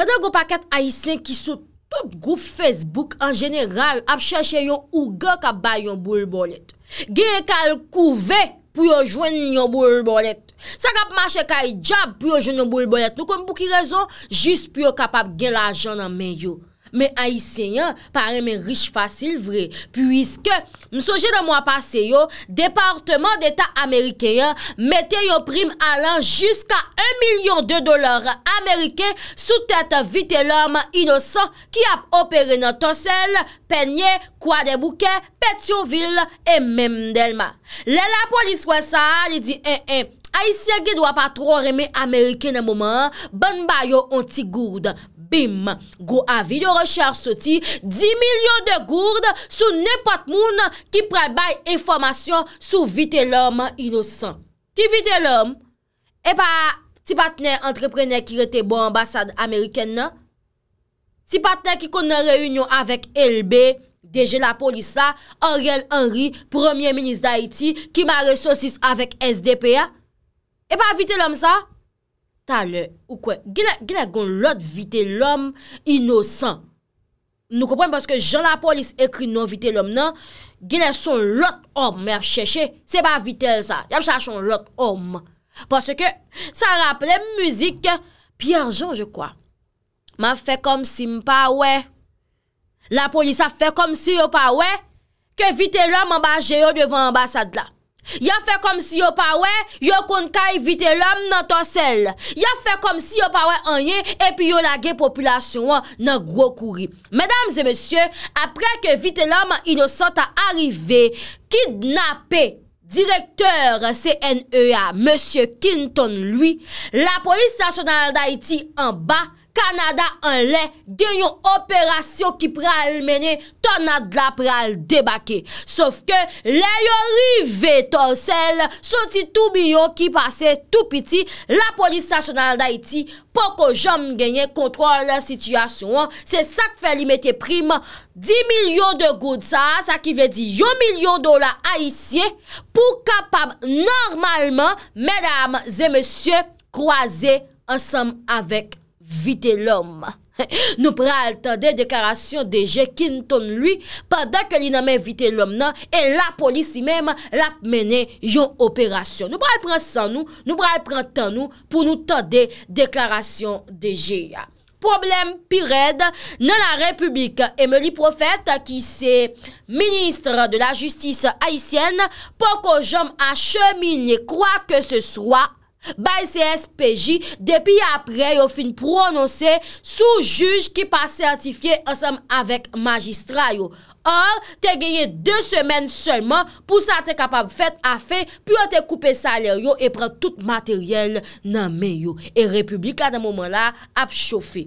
Fede goupaket ayisen ki sou tout goup Facebook en jeneral ap chèche yon ougan kap bay yon boulbolet. Gen yon kal kouve pou yon jwen yon boulbolet. Sa kap mache kay jab pou yon jwen yon boulbolet. Nou kom pou ki rezon, jis pou yon kap ap gen la jan nan men yon. Men Aisyen pa reme riche fasil vre, pwiske msoje de mwa pase yo, Departement d'Etat Amerikeyan mete yo prim alan jiska 1 milyon de dolar Amerike sou tete vite lom inosan ki ap operen nan Tosel, Peñe, Kwa de Bouke, Petionville, e men mdelman. Le la polis wesa, li di en en, Aisyen ge dwa pa tro reme Amerike nan mwaman, ban bayo onti gouda, Bim, gwo avi yo rechar soti 10 milyon de gourd sou ne pat moun ki prebay informasyon sou vite lom inosan. Ki vite lom? E eh pa, ti patnen entreprener ki rete bo ambasade Ameriken non? nan? Ti patnen ki konen reyunyon avek LB, DG La Polisa, Ariel Henry, Premier Ministre d'Haïti, ki ma resosis avek SDPA? E eh pa vite lom sa? Talè, ou kwen, gilè, gilè gon lot vite l'om inosan. Nou kompwen, paske jan la polis ekri non vite l'om nan, gilè son lot om mè chèche, se pa vite sa, jam chèche son lot om. Paske, sa rappele m müzik, pi anjan, je kwa. Ma fè kom si m pa wè, la polis a fè kom si yo pa wè, ke vite l'om ambajè yo devan ambasad la. Ya fe kom si yo pa we, yo kon ka evite lom nan ton sel. Ya fe kom si yo pa we anye, epi yo lage populasyon nan gwo kouri. Medams e monsye, apre ke evite lom inosante a arrive, kidnape direktor CNEA, monsye Kinton lui, la polis nasyonal d'Haïti an ba, Kanada an lè gen yon operasyon ki pral mene, ton adla pral debake. Sof ke lè yon rive tolsel, soti toubiyon ki pase tou piti, la polis sasyonal da iti, poko jom genye kontrol la sityasyon. Se sak fè li mette prim 10 milyon de goudsa, sa ki ve di yon milyon dola a isye, pou kapab normalman, mèdame zè mèsyè, kwa zè ansam avèk. Vite l'om, nou pral tende deklarasyon deje ki nton lwi padak li name vite l'om nan e la polisi mem la mene yon operasyon. Nou pral pren san nou, nou pral pren tan nou pou nou tende deklarasyon deje. Problem pired, nan la republik, eme li profet ki se ministre de la justis haisyen poko jom a chemine kwa ke se swa Bay CSPJ, depi apre yo fin prononse sou juj ki pa sertifiye asem avek magistra yo. Or, te genye 2 semen seman pou sa te kapab fet afe, pi yo te koupe saler yo e pran tout materyel nan men yo. E republik la de mouman la ap chofi.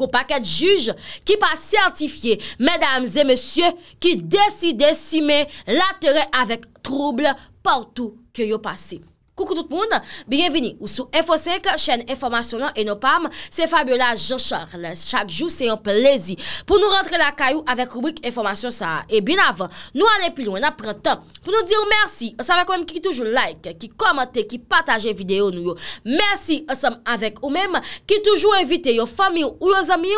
Ko paket juj ki pa sertifiye, medam zemesye ki desi desime la teren avek trouble portou ke yo pase. Coucou tout le monde, bienvenue sur sous Info5, chaîne information et nos PAM, c'est Fabiola Jean-Charles. Chaque jour, c'est un plaisir pour nous rentrer la caillou avec rubrique information ça. Et bien avant, nous allons plus loin, après temps pour nous dire merci. Ça va quand même qui toujours like, qui commenter, qui partage vidéo nous. Merci ensemble avec ou même qui toujours inviter vos familles ou vos amis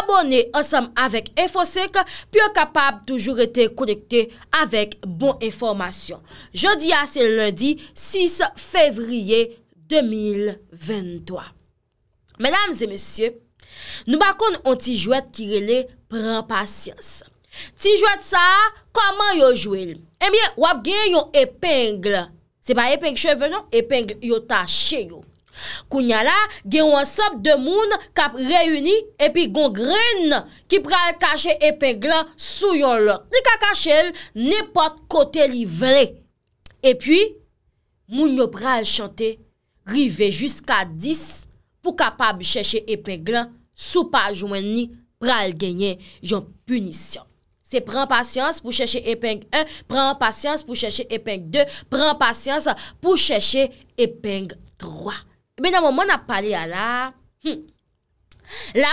abonner ensemble avec Info5 puis capable toujours être connecté avec bon information. Jeudi, c'est lundi 6 Fevriye 2023 Mesdames et messieurs Nou bakon an ti jwet ki rele Pren pasyans Ti jwet sa Koman yo jwil Emyen eh wap gen yon epengle Se pa epengle cheve non Epengle yo tache yo Kounyala gen wansop demoun Kap reyuni epi gon gren Ki pral kache epengle Sou yon lor Ni ka kache lor Nipot kote li vre Epi Moun yo pral chante, rive jusqu'a 10 pou kapab cheche epeng lan, sou pa jwen ni pral genyen yon punisyon. Se pren pasyans pou cheche epeng 1, pren pasyans pou cheche epeng 2, pren pasyans eh pou cheche epeng 3. Ebe nan moun ap pale ala, la hmm,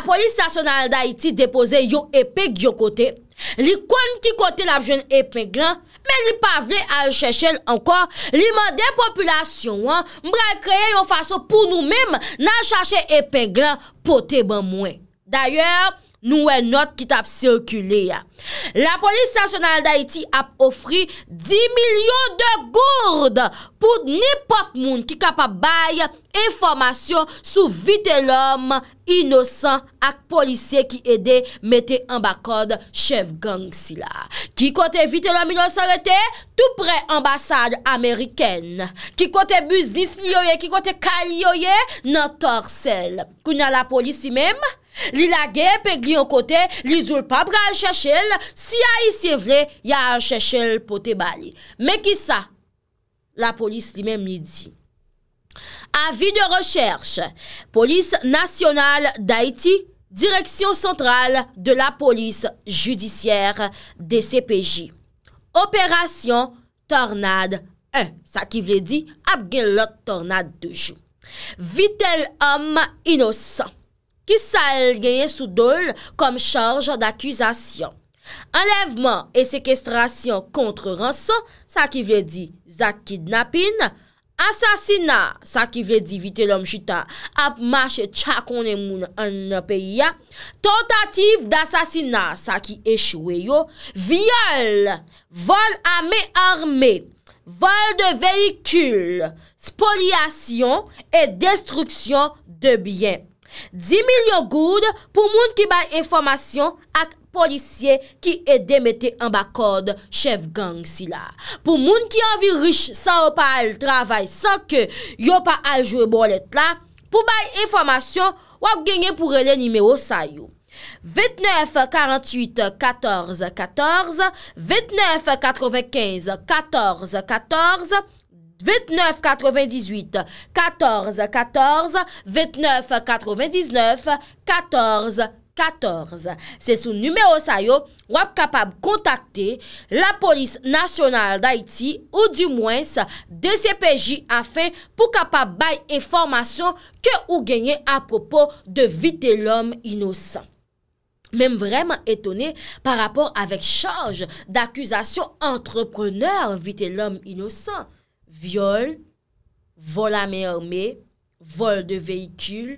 polis asyonal da iti depose yon epeng yon kote, Li kon ki kote la joun e pe glan, men li pa vle a recheche l ankon, li mande populasyon an, mbra kreye yon faso pou nou mem nan chache e pe glan pote ban mwen. Daye, Nou e not ki tap sirkule ya. La polis sasyonal da iti ap ofri 10 milyon de gourd pou nipot moun ki kapabay informasyon sou vite lom inosan ak polisye ki ede mete ambakod chev gang si la. Ki kote vite lom inosan lete tout pre ambasade ameriken. Ki kote buzis lioye, ki kote kal lioye nan torsel. Kou na la polis si memm li lage pe glion kote li zoul pa bra al chachele si a y se vle, ya al chachele pot e bale me ki sa la polis li menm li di avi de recherche polis nasyonal da iti, direksyon sentral de la polis judisyere de CPJ operasyon tornade 1, sa ki vle di ap gen lot tornade 2 vitel om inosant ki sa el genye sou dole kom charge d'akuzasyon. Enleveman e sekestrasyon kontre ranson, sa ki ve di zakidnapin, asasina, sa ki ve di vite lom chita, ap mache chakounen moun an nopeya, tentatif d'asasina, sa ki eshweyo, viole, vol ame arme, vol de veyikul, spoliasyon e destruksyon de byen. 10 milyon goud pou moun ki baye informasyon ak policye ki e demete an ba kode chef gang si la. Pou moun ki anvi rich sa ou pa al travay sa ke yo pa al jwe bolet la, pou baye informasyon wap genye pou rele nime ou sa yo. 29-48-14-14 29-95-14-14 29-95-14-14 8998-1414, 8999-1414. Se sou nume osayo, wap kapab kontakte la polis nasyonal da iti ou di mwens de CPJ a fe pou kapab baye informasyon ke ou genye apopo de vite l'om inosan. Mem vreman etone par rapor avek chanj d'akuzasyon entreprener vite l'om inosan. Vyol, vol ame ame, vol de vehikul,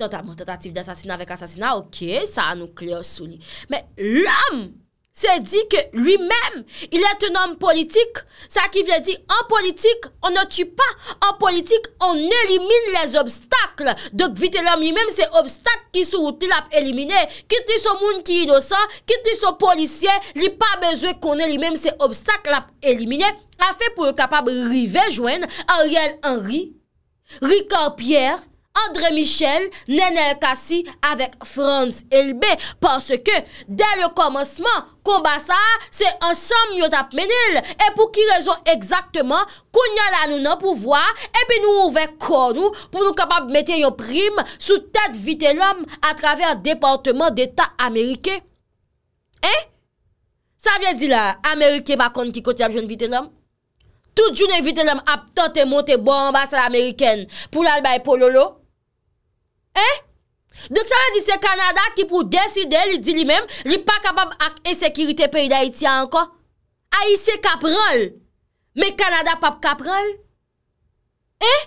tentative de asasina vek asasina, ok, sa anoukler sou li. Men l'am! Se di ke li men, il ete nanm politik, sa ki vye di, an politik, an ne tupan, an politik, an elimine les obstakl. Dok vite lanm li men, se obstakl ki sou ou ti lap elimine, kit di sou moun ki inosan, kit di sou polisye, li pa bezwe konen li men, se obstakl lap elimine. A fe pou yo kapab rive jwen, a riel an ri, ri kar pierre. Andre Michel, nè nè kasi avèk Franz Elbe. Pansè ke, dè lè komanseman, kon ba sa, se ansam yon ap menil. E pou ki rezon exaktman, koun yon anou nan pou vwa, epi nou ouve kon nou, pou nou kapab metye yon prim, sou tèt vite lòm, a travèr departement d'Etat Amerike. Eh? Sa vye di la, Amerike bakon ki koti ap joun vite lòm? Tout joun e vite lòm ap tante monte bon ba sa l'Ameriken, pou lal bay pololo, Eh? Dok sa va di se Kanada ki pou deside li di li mem, li pa kapab ak esekirite peyi da iti anko. A yi se kaprol, me Kanada pap kaprol. Eh?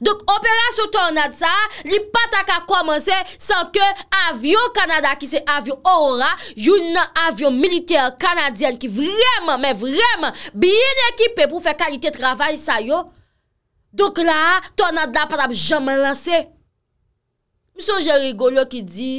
Dok operasyon tonad sa, li patak a komanse, san ke avyon Kanada ki se avyon Aurora, yon avyon militer Kanadyan ki vreman, men vreman, bin ekipe pou fe kalite travay sa yo. Dok la, tonad da patab jaman lanse. M sou jè rigolo ki di,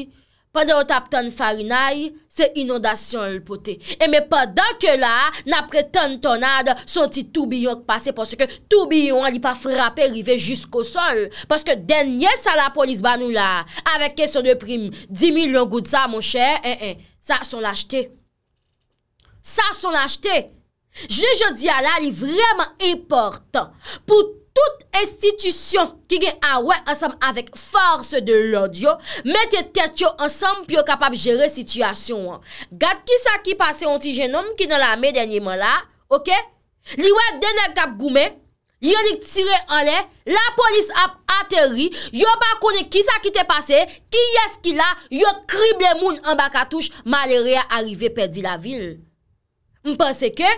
pandè ou tap ton farinaj, se inondasyon l potè. E mè padan ke la, napre ton ton ad, son ti toubillon k pase, pwoske toubillon li pa frape, rive jiskou sol. Pwoske denye sa la polis banou la, avèk kesyon de prim, 10 000 longout sa, mou chè, e, e, sa son l achete. Sa son l achete. Jè jè di ala, li vreman importan. Pwoske, Tout institisyon ki gen a wè ansem avèk fòrs de lòd yo, mètè tèt yo ansem pyo kapab jere situasyon wè. Gat, kisa ki pase antigenom ki nan la mè denye man la, ok? Li wè denè kap goumè, li yonik tire anè, la polis ap atèri, yo pa kone kisa ki te pase, ki yè skila yo krib lè moun anba katouj malè rè a arrive perdi la vil. Mpense ke?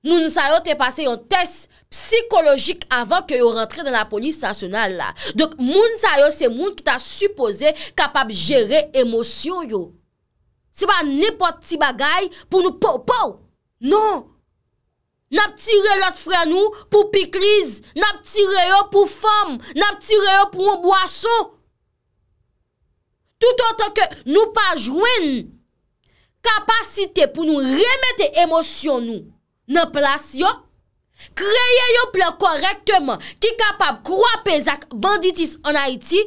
Moun sa yo te pase yon test psikologik avan ke yo rentre de la polis sasyonal la. Dok moun sa yo se moun ki ta suppose kapab jere emosyon yo. Se ba nipot ti bagay pou nou pou pou. Non. Nap tire lot fre nou pou pikliz. Nap tire yo pou fom. Nap tire yo pou moun boasso. Tout anta ke nou pa jwen kapasite pou nou remete emosyon nou. nan plas yo, kreye yo plan korektman, ki kapap kwa pezak banditis an Haiti,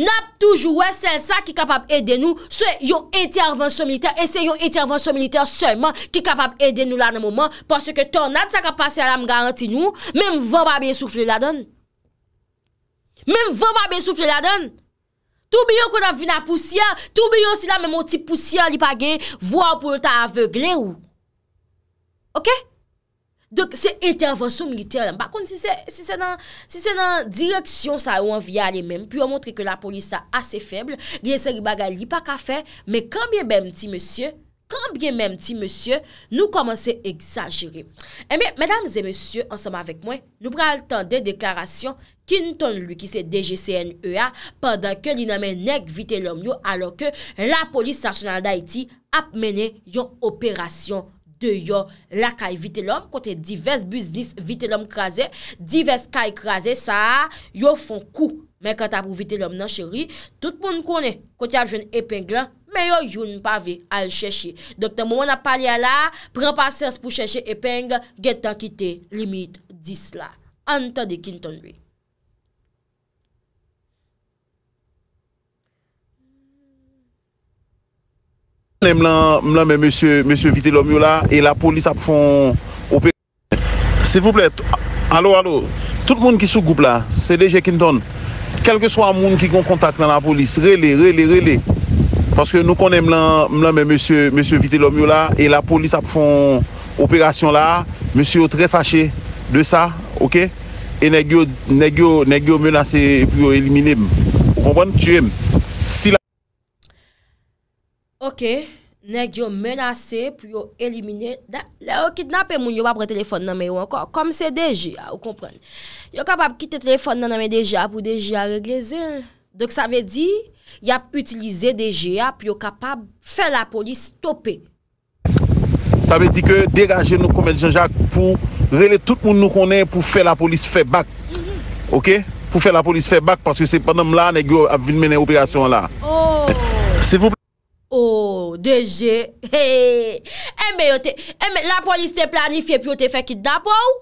nap toujou we, sen sa ki kapap ede nou, se yo intervansyon militer, e se yo intervansyon militer seman, ki kapap ede nou la nan mouman, pwase ke ton nat sa ka pase alam garanti nou, men m vwa pa be soufle la don. Men m vwa pa be soufle la don. Tou bi yo kon avi nan poussiyan, tou bi yo sila men mouti poussiyan li page, vwa pou lta avegle ou. Ok? Se intervensyon militer, si se nan direksyon sa ou an viye ale men, pou yo montre ke la polis sa ase feble, liye seri bagay li pa ka fe, me kambye men ti, monsye, kambye men ti, monsye, nou komanse exagere. Medams e monsye, anseman vek mwen, nou pral tende deklarasyon ki nou ton luy ki se DGCNEA pandan ke li namen nek vite lom yo alo ke la polis stasyonal da iti ap mene yon operasyon operasyon. De yo la kay vite lom, kote divers biznis vite lom kraze, divers kay kraze, sa yo fon kou. Men kata pou vite lom nan cheri, tout moun kone kote apjoun epeng la, men yo yon pa ve al cheshi. Dokte moun apal ya la, prepa sers pou cheshi epeng, geta kite limit dis la. Anta di kinton li. Mwen kon em lan mwen mwen mwen mwen mwen mwen M. Vitelomyo la, e la polis ap foun operasyon la. Se vou plek, Hallo, Hallo, tout moun ki sou koup la, se deje kin ton, kelke sou amoun ki kon kontak nan la polis, rele, rele, rele, paske nou kon em lan mwen mwen mwen mwen mwen M. Vitelomyo la, e la polis ap foun operasyon la, mwen s3o 3 fache de sa, ok, e ne gyo ne gyo menase pi yo elimine mwen. O kompan, tu mwen. Ok, neg yo menase pou yo elimine, la yo kitnape moun yo apre telefon nanme yo ankon, kom se DGA ou komprende. Yo kapab kite telefon nanme DGA pou DGA regleze. Dok sa ve di, yo ap utilize DGA pou yo kapab fe la polis tope. Sa ve di ke degaje nou komedjan jak pou rele tout moun nou konen pou fe la polis fe bak. Ok, pou fe la polis fe bak, paske se pandan mla neg yo ap vilmene operasyon la. O, DG Eme, la polis te planifiye Pyo te fekid dapou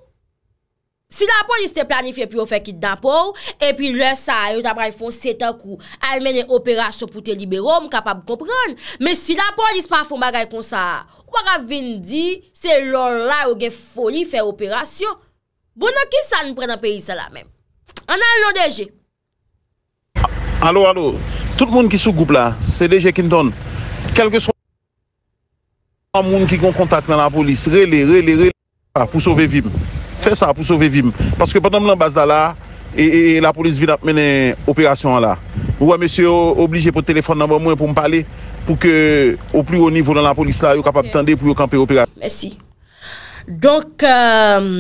Si la polis te planifiye Pyo te fekid dapou E pi lè sa, yo tabra yon fon setan kou Almenen operasyon pou te libero M kapab kopren Me si la polis pa fon bagay kon sa Ou wak avin di Se lò la yon gen foni fe operasyon Bonan ki sa nou pren an peyi sa la men Anan lò DG Alo, alo Tout moun ki sou goup la Se DG kin ton kelke so... ...moun ki kon kontak nan la polis. Rele, rele, rele... Fè sa pou sove vim. Fè sa pou sove vim. Paske patam nan bas da la, e la polis vil ap menen operasyon la. Ouwa, mesye, yo oblije pou telefon nan ba mwen pou m'pale pou ke... ...o pli ou nivou nan la polis la, yo kapab tende pou yo kampe operasyon. Mèsi. Donk,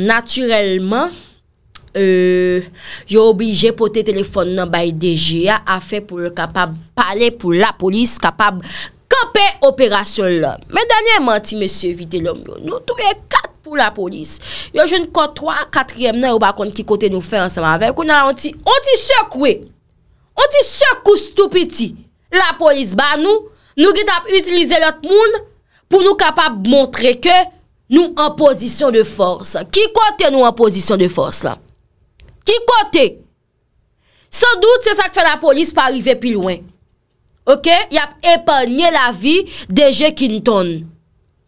naturelman, yo oblije pou te telefon nan bay DGA a fe pou l'kapab pale pou la polis kapab... Pè operasyon lòm. Mè danye manti mè sè vide lòm lòm. Nou touè kat pou la polis. Yo joun kò 3, 4è mnen ou bakon ki kote nou fè ansem avè. Kou nan an ti, an ti sè kouè. An ti sè kous tout piti. La polis ba nou, nou git ap utilize lòt moun pou nou kapab montre ke nou an posisyon de fòrs. Ki kote nou an posisyon de fòrs la? Ki kote? San dout se sa k fè la polis pa arrive pi louè. Ok, y ap epanye la vi deje ki nton.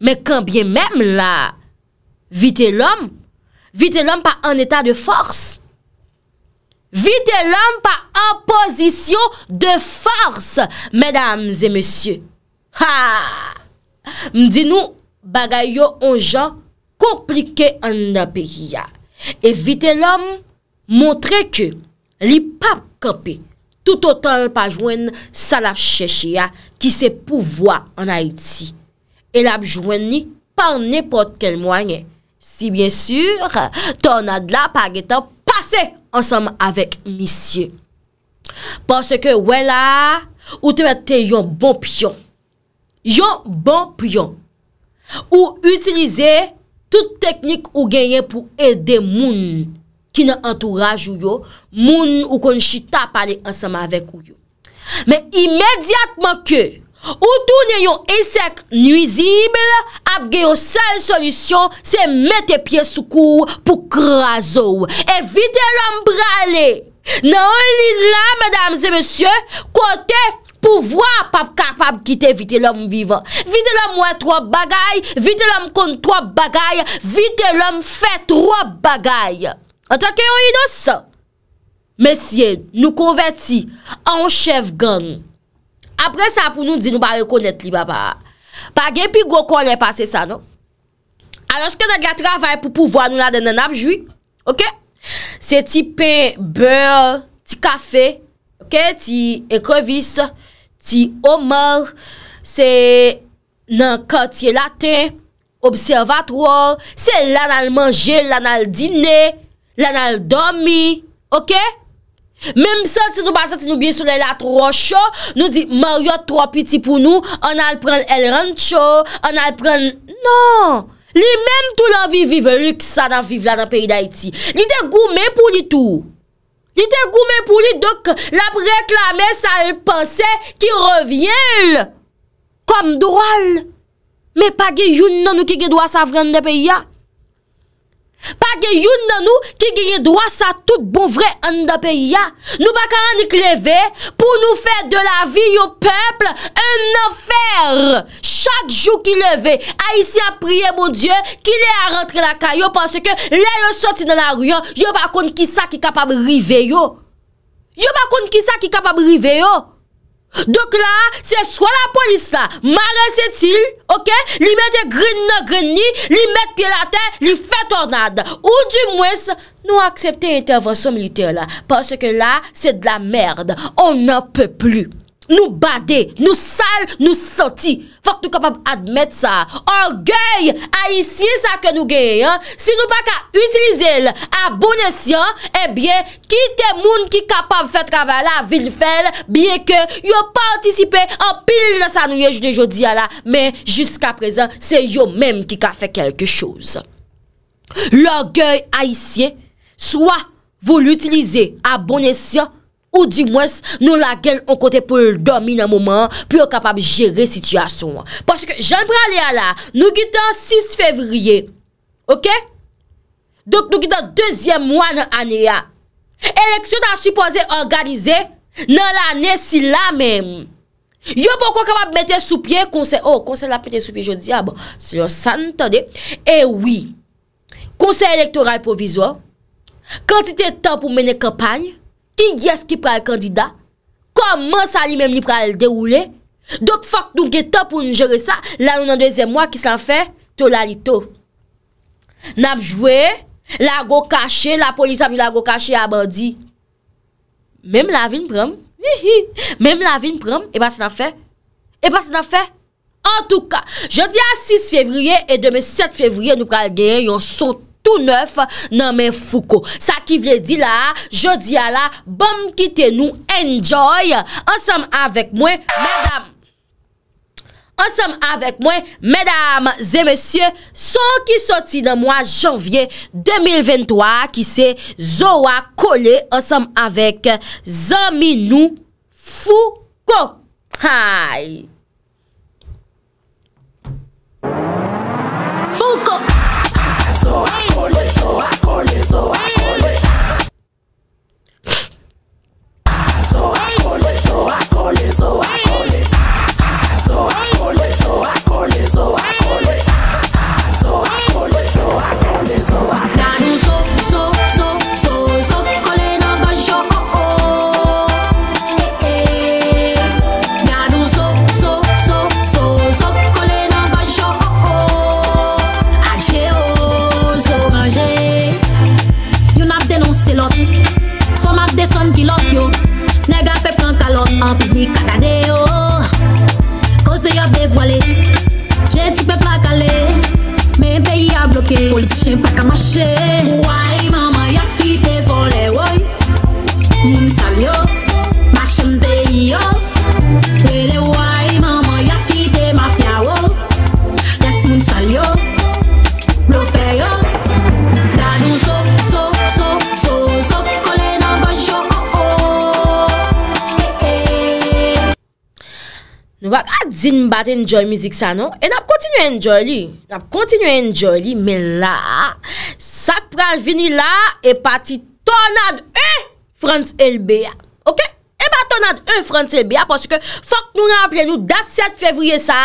Me kambye menm la, vite l'om, vite l'om pa an eta de fors. Vite l'om pa an posisyon de fors, medams e monsye. Ha! Mdi nou bagay yo an jan komplike an api ya. E vite l'om montre ke li pa kapi. tout otan l pa jwen salap chèche ya ki se pouvoi an Haiti. El ap jwen ni par nipot kel mwenye. Si bien sur, ton adla pa getan pase ansam avèk misye. Pase ke wè la, ou te mette yon bon piyon. Yon bon piyon. Ou utilize tout teknik ou genye pou ede mouni. ki nan entouraj ou yo, moun ou kon chita pale ansama avek ou yo. Men imediatman ke, ou tou ne yon isek nuizible, ap ge yon sel solisyon, se mette pie soukou pou krazo ou. Evite l'om brale. Nan lina, madame ze monsye, kote pou vwa pap kapab kite evite l'om viva. Evite l'om wè tro bagay, evite l'om kon tro bagay, evite l'om fè tro bagay. An tanke yon inos, mesye, nou konverti an chèv gang. Apre sa pou nou di nou ba rekonet li, baba. Pa gen pi go konen pase sa, nou. Anoske nou gè travè pou pouvoa nou la dene nabjoui, ok? Se ti pen, beur, ti kafe, ok? Ti ekrevis, ti omor, se nan kati latin, observatouor, se lan al manje, lan al diney, La nan al domi, ok? Mem sa ti nou basa ti nou biye soule la trocho, nou di, maryo tro piti pou nou, an al pren el rancho, an al pren... Nan, li menm tou la vi vive luk sa nan vive la nan peyi da iti. Li de goume pou li tou. Li de goume pou li dok la preklame salpense ki revyel. Kom drwal. Me pagi yon nan nou ki gedwa sa vren de peyi ya. Page yon nan nou ki gire dwa sa tout bon vre enda pe ya Nou baka anik leve pou nou fe de la vi yo peple en fer Chak jou ki leve a isi a priye mon die Ki le a rentre la kayo panse ke le yo soti nan la riyan Yo bakon ki sa ki kapab rive yo Yo bakon ki sa ki kapab rive yo Dok la, se swa la polis la, mare se til, ok, li mette grin nan grin ni, li mette pi la ten, li fe tornade, ou di mwes, nou aksepte intervason milite la, parce ke la, se de la merde, on nan pe plu. Nou bade, nou sal, nou soti. Fok nou kapab admet sa. Orgèy a isye sa ke nou gèye. Si nou pa ka utilize l abonnesyan, e bie ki te moun ki kapab fè travè la vin fèl, bie ke yo pa antisipe an pil nan sa nou yej de jodi ya la. Men, jiska prezen, se yo mèm ki ka fè kelke chouse. L orgèy a isye, swa vou l utilize abonnesyan, Ou di mwes nou la gen on kote pou l'dormi nan mouman Pou yo kapab jere situasyon Paske jen pralaya la Nou gitan 6 fevriye Ok Donk nou gitan 2e mwa nan aneya Eleksyon nan supose Organize nan l'anay si la men Yo pou kon kapab Mete sou pie konsen Oh konsen la pete sou pie jodi Eh oui Konsen elektoral proviso Kantite tan pou mene kampany Ti yes ki pral kandida? Koman sa li menm li pral deroule? Dok fok nou ge top ou nou jere sa? La nou nan dezem wak ki san fe? To lali to. Nap jwe, la go kache, la polis ap di la go kache abandi. Mem la vin pram? Mem la vin pram? Eba se nan fe? Eba se nan fe? En tou ka, jodi a 6 fevriye e deme 7 fevriye nou pral geye yon sote. tout neuf nan men Fouko. Sa ki vle di la, jodi a la, bom kite nou, enjoy, ansam avek mwen, mèdam, ansam avek mwen, mèdam, zè mèsyè, son ki soti nan mwen janvye 2023, ki se Zowa kole, ansam avek, zami nou, Fouko. Hai. Zin mbate enjoy mizik sa, no? E nap kontinu enjoy li. Nap kontinu enjoy li, men la, sak pral vini la, e pati tonad e France LBA. Ok? E pa tonad e France LBA, porske fok nou rample nou, dat 7 fevriye sa,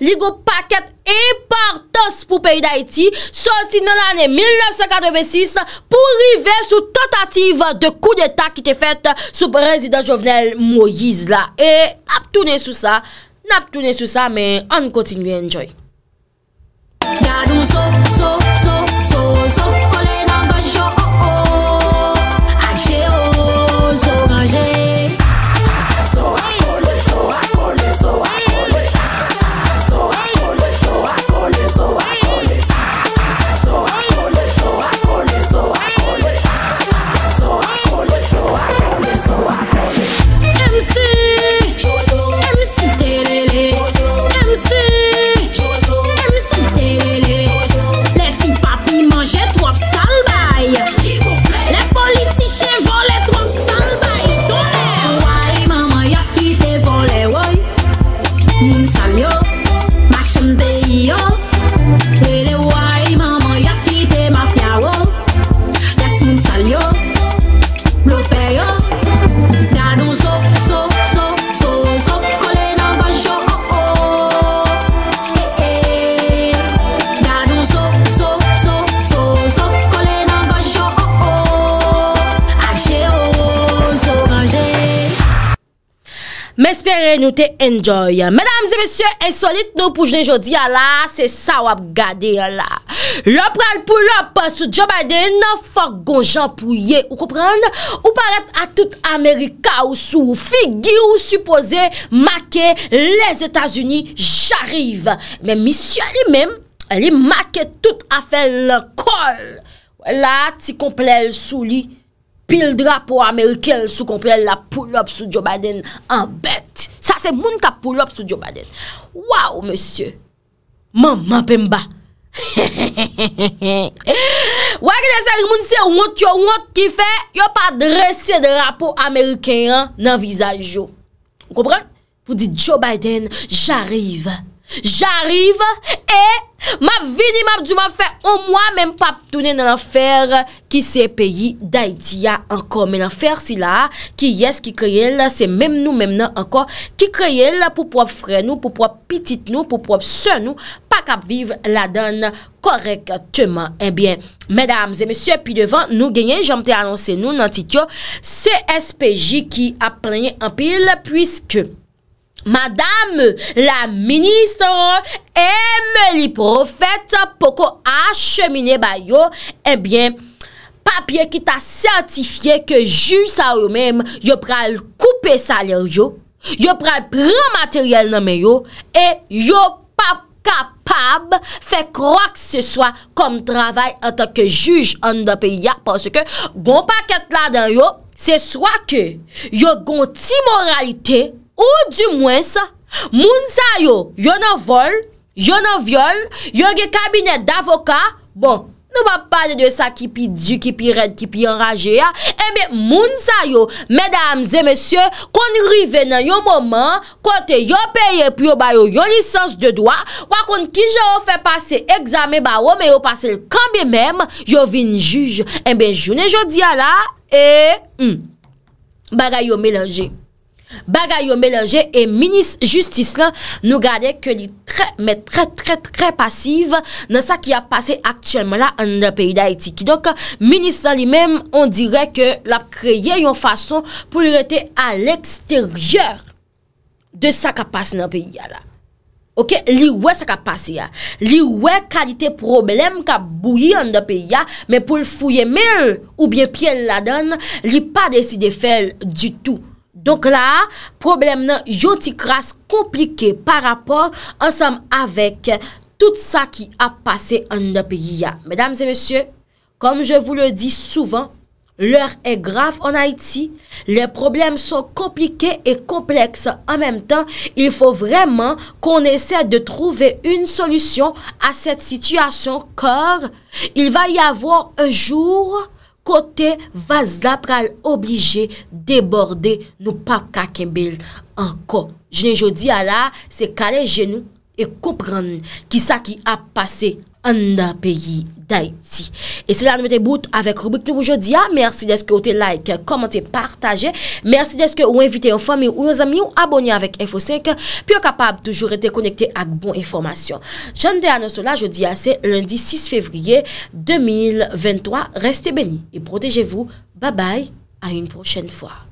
li go paket importos pou peyi Daiti, soti nan ane 1986, pou rive sou totative de kou de ta ki te fet sou prezident jovenel Moïse la. E ap toune sou sa, Nap toune sou sa me, an koting li enjoy. E nou te enjoy. Medam ze mesye insolite nou pou jene jodi ala. Se sa wap gade ala. Lop pral pou lop sou job ade. Nan fok gon jan pou ye. Ou kompran? Ou paret a tout Amerika ou sou figi ou suppose. Make les Etats-Unis j'arrive. Men misye li mem. Li make tout afe l'kol. Wala ti komplel sou li. pil drapo Amerikel sou komple la pou lop sou Joe Biden anbet. Sa se moun ka pou lop sou Joe Biden. Waw, monsie, man man pemba. Wak lese yon moun se yon ki fe, yon pa dresye drapo Amerikel nan vizaj yo. Kompren? Pou di Joe Biden, jarev. J'arrive e m'avini m'avdi m'avfer Ou mwa mèm pap toune nan anfer Ki se peyi d'Aitia anko Mè nan anfer si la Ki yes ki kreyel Se mèm nou mèm nan anko Ki kreyel pou pou ap fre nou Pou pou ap pitit nou Pou pou ap sè nou Pak ap viv la dan korrektman eh Mèdames et messieurs Pi devan nou genyen J'amte anonsen nou nan tityo Se SPJ ki ap plenye anpil Piske madame la minister eme li profet poko achemine ba yo ebyen eh papye ki ta sertifiye ke ju sa ou mem yo pral koupe saler yo yo pral pral materyel nanme yo e yo pa kapab fe kwa kse swa kom travay anta ke juj an da pe ya panse ke goun paket la den yo se swa ke yo goun ti moralite Ou di mwen sa, moun sa yo, yon nan vol, yon nan viol, yon gen kabinet davoka, bon, nou pa pale de sa ki pi di, ki pi red, ki pi enraje ya. Ebe eh moun sa yo, medamze, mesye, kon rive nan yon moman, kote yon peye pou yon bayo yon lisans de doa, wakon ki je ou fe pase examen ba ou, me ou pase l kambi mem, yon vin juj, ebe eh jounen jodi ya la, e, bagay yon melange. Bagay yo melenje e minis justis la nou gade ke li tre, me tre, tre, tre pasiv nan sa ki a pase aktyelman la an de peyi da etiki. Dok, minis la li mem, on dire ke la kreye yon fason pou li rete a l'eksteryer de sa ka pase nan peyi ya la. Ok, li we sa ka pase ya. Li we kalite problem ka bouye an de peyi ya, men pou l fouye men ou bien piye la don, li pa deside fel du tout. Donc là, problème nan yo ti par rapport ensemble avec tout ça qui a passé en pays. Mesdames et messieurs, comme je vous le dis souvent, l'heure est grave en Haïti, les problèmes sont compliqués et complexes en même temps. Il faut vraiment qu'on essaie de trouver une solution à cette situation car il va y avoir un jour... Kote vazap ral oblije deborde nou pa kaken bel anko. Je ne jo di ala se kale genou e koupran ki sa ki ap pase anko. un pays d'Haïti. Et c'est là nous mettons avec rubrique nous aujourd'hui. Ah. Merci d'être que like, commenter, partager. Merci d'être que vous invitez en famille ou vos amis ou abonner avec Info5 puis capable toujours être connecté avec bon information. J'en ai annoncé là jeudi ah, c'est lundi 6 février 2023. Restez bénis et protégez-vous. Bye bye à une prochaine fois.